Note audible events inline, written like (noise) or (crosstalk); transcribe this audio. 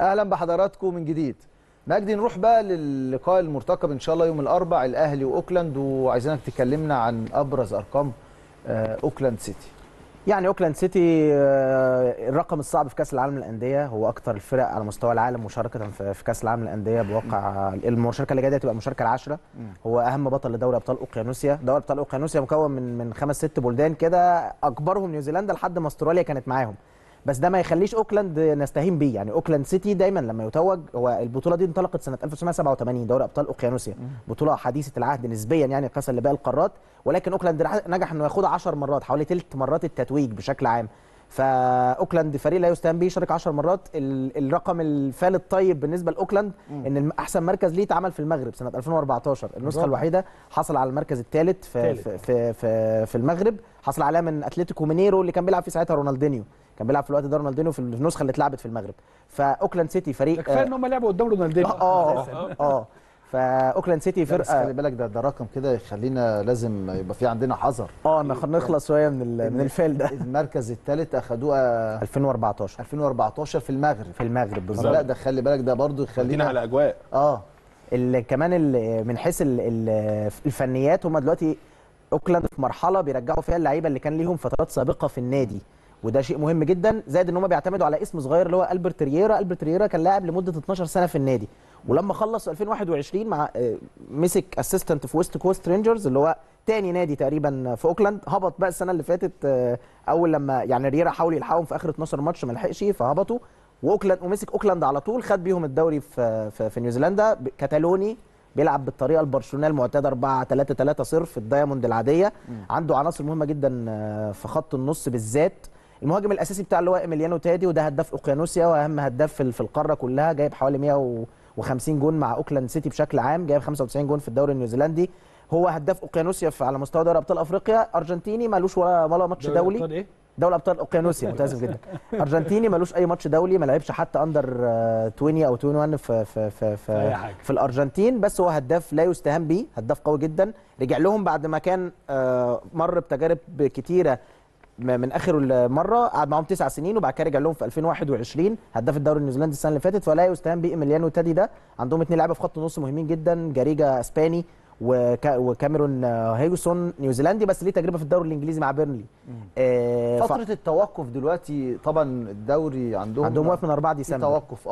اهلا بحضراتكم من جديد مجدي نروح بقى للقاء المرتقب ان شاء الله يوم الاربع الاهلي واوكلاند وعايزينك تكلمنا عن ابرز ارقام آه، اوكلاند سيتي يعني اوكلاند سيتي آه، الرقم الصعب في كاس العالم للانديه هو اكثر الفرق على مستوى العالم مشاركه في كاس العالم للانديه بواقع المشاركه اللي جايه دي هتبقى المشاركه العاشره هو اهم بطل لدوري ابطال اوقيانوسيا دوري ابطال اوقيانوسيا مكون من من خمس ست بلدان كده اكبرهم نيوزيلندا لحد ما استراليا كانت معاهم بس ده ما يخليش اوكلاند نستهين بيه يعني اوكلاند سيتي دايما لما يتوج هو البطوله دي انطلقت سنه 1987 دوري ابطال اوقيانوسيا بطوله حديثه العهد نسبيا يعني قياسا لباقي القارات ولكن اوكلاند نجح انه ياخدها 10 مرات حوالي ثلث مرات التتويج بشكل عام فاوكلاند فريق لا يستهان به شارك 10 مرات الرقم الفال الطيب بالنسبه لاوكلاند ان احسن مركز ليه اتعمل في المغرب سنه 2014 النسخه الوحيده حصل على المركز الثالث في, في, في, في, في المغرب حصل عليها من اتلتيكو مينيرو اللي كان بيلعب فيه ساعتها رونالدينيو كان بيلعب في الوقت ده رونالدينو في النسخه اللي اتلعبت في المغرب فاوكلاند سيتي فريق كفايه ان هم لعبوا قدام رونالدينو آه، آه،, اه اه فاوكلاند سيتي فرقه خلي بالك ده ده رقم كده يخلينا لازم يبقى في عندنا حذر اه نخلص شويه من من الفيل ده المركز الثالث اخدوه 2014 آه، 2014 في المغرب في المغرب بالظبط لا ده خلي بالك ده برضو يخلينا على اجواء اه اللي كمان اللي من حيث الفنيات هم دلوقتي اوكلاند في مرحله بيرجعوا فيها اللعيبه اللي كان ليهم فترات سابقه في النادي وده شيء مهم جدا زائد ان هم بيعتمدوا على اسم صغير اللي هو البرت ريرا البرت ريرا كان لاعب لمده 12 سنه في النادي ولما خلص 2021 مع آه، مسك اسيستنت في ويست كوست رينجرز اللي هو تاني نادي تقريبا في اوكلاند هبط بقى السنه اللي فاتت آه، اول لما يعني ريرا حاول يلحقهم في اخر 12 ماتش ما لحقش فهبطوا واوكلاند ومسك اوكلاند على طول خد بيهم الدوري في في, في نيوزيلندا كتالوني بيلعب بالطريقه البرشلونيه المعتاده 4 3 3 0 في الدايموند العاديه عنده عناصر مهمه جدا آه، في خط النص بالذات المهاجم الاساسي بتاع اللواء ايميليانو تادي وده هداف اوقيانوسيا واهم هداف في القاره كلها جايب حوالي 150 جون مع اوكلاند سيتي بشكل عام جايب 95 جون في الدوري النيوزيلندي هو هداف اوقيانوسيا على مستوى دوري ابطال افريقيا ارجنتيني مالوش ولا ولا ماتش دولي إيه؟ دوري إيه؟ ابطال اوقيانوسيا متاسف جدا (laughs) ارجنتيني مالوش اي ماتش دولي ما لعبش حتى اندر آه، 20 او 21 في في في في, في الارجنتين بس هو هداف لا يستهان به هداف قوي جدا رجع لهم بعد ما كان آه، مر بتجارب كتيره من اخر المره قعد معاهم تسع سنين وبعد كده رجع لهم في 2021 هداف الدوري النيوزيلندي السنه اللي فاتت فلا يستهان به ايميليانو تادي ده عندهم اثنين لعيبه في خط النص مهمين جدا جاريجا اسباني وكاميرون آه، هيجسون نيوزيلندي بس ليه تجربه في الدوري الانجليزي مع بيرنلي آه فتره ف... التوقف دلوقتي طبعا الدوري عندهم عندهم واقف من 4 ديسمبر التوقف